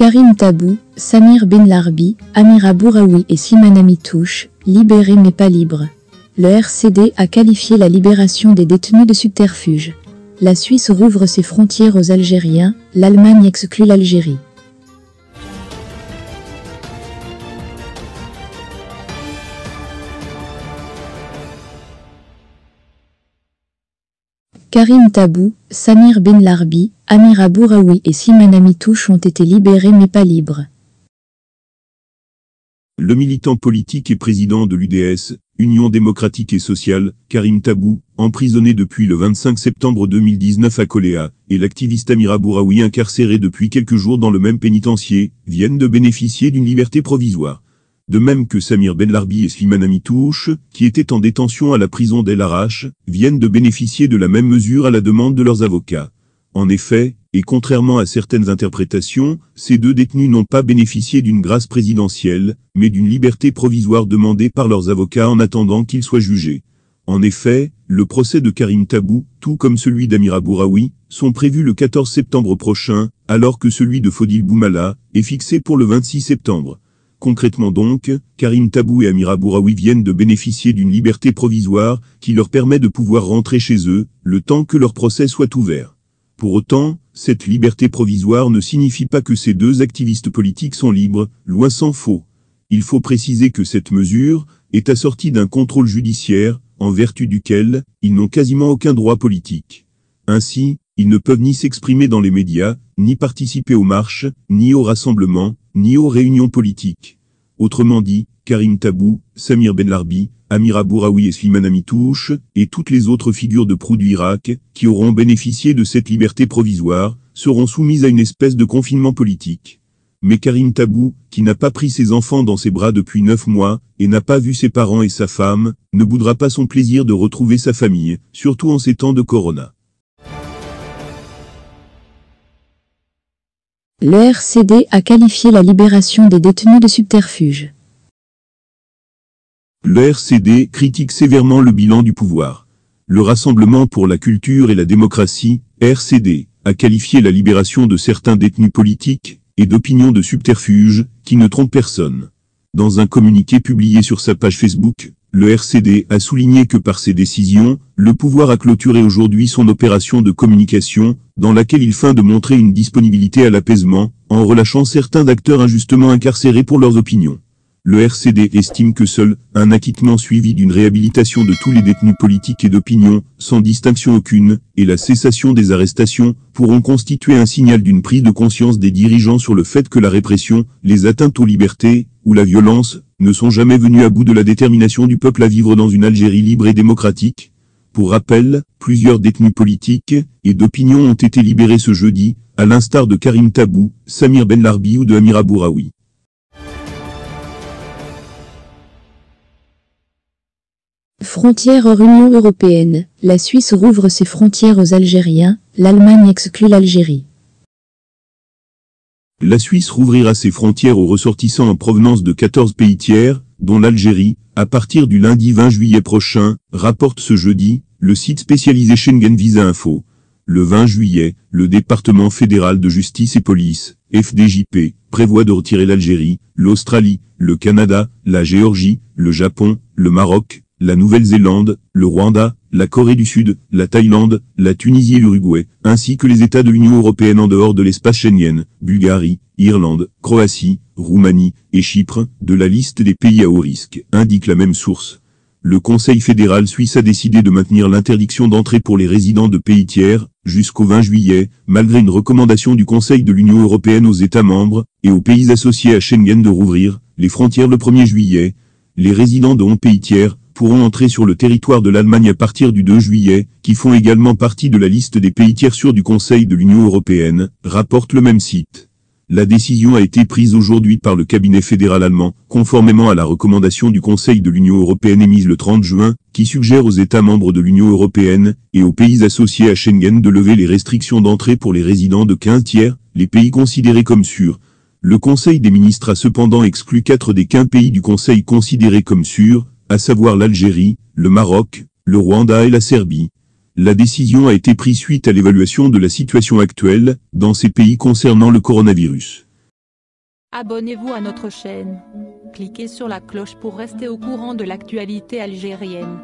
Karim Tabou, Samir Ben Larbi, Amira Bouraoui et simanami Touche, libérés mais pas libres. Le RCD a qualifié la libération des détenus de subterfuge. La Suisse rouvre ses frontières aux Algériens, l'Allemagne exclut l'Algérie. Karim Tabou, Samir Ben Larbi, Amira Bouraoui et Siman Amitouche ont été libérés mais pas libres. Le militant politique et président de l'UDS, Union démocratique et sociale, Karim Tabou, emprisonné depuis le 25 septembre 2019 à Coléa, et l'activiste Amira Bouraoui incarcéré depuis quelques jours dans le même pénitencier, viennent de bénéficier d'une liberté provisoire de même que Samir Benlarbi et Sliman Amitouche, qui étaient en détention à la prison d'El Arache, viennent de bénéficier de la même mesure à la demande de leurs avocats. En effet, et contrairement à certaines interprétations, ces deux détenus n'ont pas bénéficié d'une grâce présidentielle, mais d'une liberté provisoire demandée par leurs avocats en attendant qu'ils soient jugés. En effet, le procès de Karim Tabou, tout comme celui d'Amira Bouraoui, sont prévus le 14 septembre prochain, alors que celui de Fodil Boumala est fixé pour le 26 septembre. Concrètement donc, Karim Tabou et Amira Bouraoui viennent de bénéficier d'une liberté provisoire qui leur permet de pouvoir rentrer chez eux, le temps que leur procès soit ouvert. Pour autant, cette liberté provisoire ne signifie pas que ces deux activistes politiques sont libres, loin s'en faux. Il faut préciser que cette mesure est assortie d'un contrôle judiciaire, en vertu duquel ils n'ont quasiment aucun droit politique. Ainsi, ils ne peuvent ni s'exprimer dans les médias, ni participer aux marches, ni aux rassemblements, ni aux réunions politiques. Autrement dit, Karim Tabou, Samir Benlarbi, Amira Bouraoui et Sliman Amitouche, et toutes les autres figures de proue du Irak, qui auront bénéficié de cette liberté provisoire, seront soumises à une espèce de confinement politique. Mais Karim Tabou, qui n'a pas pris ses enfants dans ses bras depuis neuf mois, et n'a pas vu ses parents et sa femme, ne boudra pas son plaisir de retrouver sa famille, surtout en ces temps de corona. Le RCD a qualifié la libération des détenus de subterfuge. Le RCD critique sévèrement le bilan du pouvoir. Le Rassemblement pour la culture et la démocratie, RCD, a qualifié la libération de certains détenus politiques et d'opinions de subterfuge qui ne trompent personne. Dans un communiqué publié sur sa page Facebook, le RCD a souligné que par ses décisions, le pouvoir a clôturé aujourd'hui son opération de communication, dans laquelle il feint de montrer une disponibilité à l'apaisement, en relâchant certains d'acteurs injustement incarcérés pour leurs opinions le RCD estime que seul un acquittement suivi d'une réhabilitation de tous les détenus politiques et d'opinion, sans distinction aucune, et la cessation des arrestations, pourront constituer un signal d'une prise de conscience des dirigeants sur le fait que la répression, les atteintes aux libertés, ou la violence, ne sont jamais venus à bout de la détermination du peuple à vivre dans une Algérie libre et démocratique. Pour rappel, plusieurs détenus politiques et d'opinion ont été libérés ce jeudi, à l'instar de Karim Tabou, Samir Ben Larbi ou de Amira Bouraoui. Frontières hors Union européenne, la Suisse rouvre ses frontières aux Algériens, l'Allemagne exclut l'Algérie. La Suisse rouvrira ses frontières aux ressortissants en provenance de 14 pays tiers, dont l'Algérie, à partir du lundi 20 juillet prochain, rapporte ce jeudi, le site spécialisé Schengen Visa Info. Le 20 juillet, le département fédéral de justice et police, FDJP, prévoit de retirer l'Algérie, l'Australie, le Canada, la Géorgie, le Japon, le Maroc, la Nouvelle-Zélande, le Rwanda, la Corée du Sud, la Thaïlande, la Tunisie et l'Uruguay, ainsi que les États de l'Union européenne en dehors de l'espace Schengen, Bulgarie, Irlande, Croatie, Roumanie et Chypre, de la liste des pays à haut risque, indique la même source. Le Conseil fédéral suisse a décidé de maintenir l'interdiction d'entrée pour les résidents de pays tiers, jusqu'au 20 juillet, malgré une recommandation du Conseil de l'Union européenne aux États membres, et aux pays associés à Schengen de rouvrir, les frontières le 1er juillet, les résidents de pays tiers, pourront entrer sur le territoire de l'Allemagne à partir du 2 juillet, qui font également partie de la liste des pays tiers sûrs du Conseil de l'Union européenne, rapporte le même site. La décision a été prise aujourd'hui par le cabinet fédéral allemand, conformément à la recommandation du Conseil de l'Union européenne émise le 30 juin, qui suggère aux États membres de l'Union européenne et aux pays associés à Schengen de lever les restrictions d'entrée pour les résidents de 15 tiers, les pays considérés comme sûrs. Le Conseil des ministres a cependant exclu quatre des 15 pays du Conseil considérés comme sûrs, à savoir l'Algérie, le Maroc, le Rwanda et la Serbie. La décision a été prise suite à l'évaluation de la situation actuelle dans ces pays concernant le coronavirus. Abonnez-vous à notre chaîne. Cliquez sur la cloche pour rester au courant de l'actualité algérienne.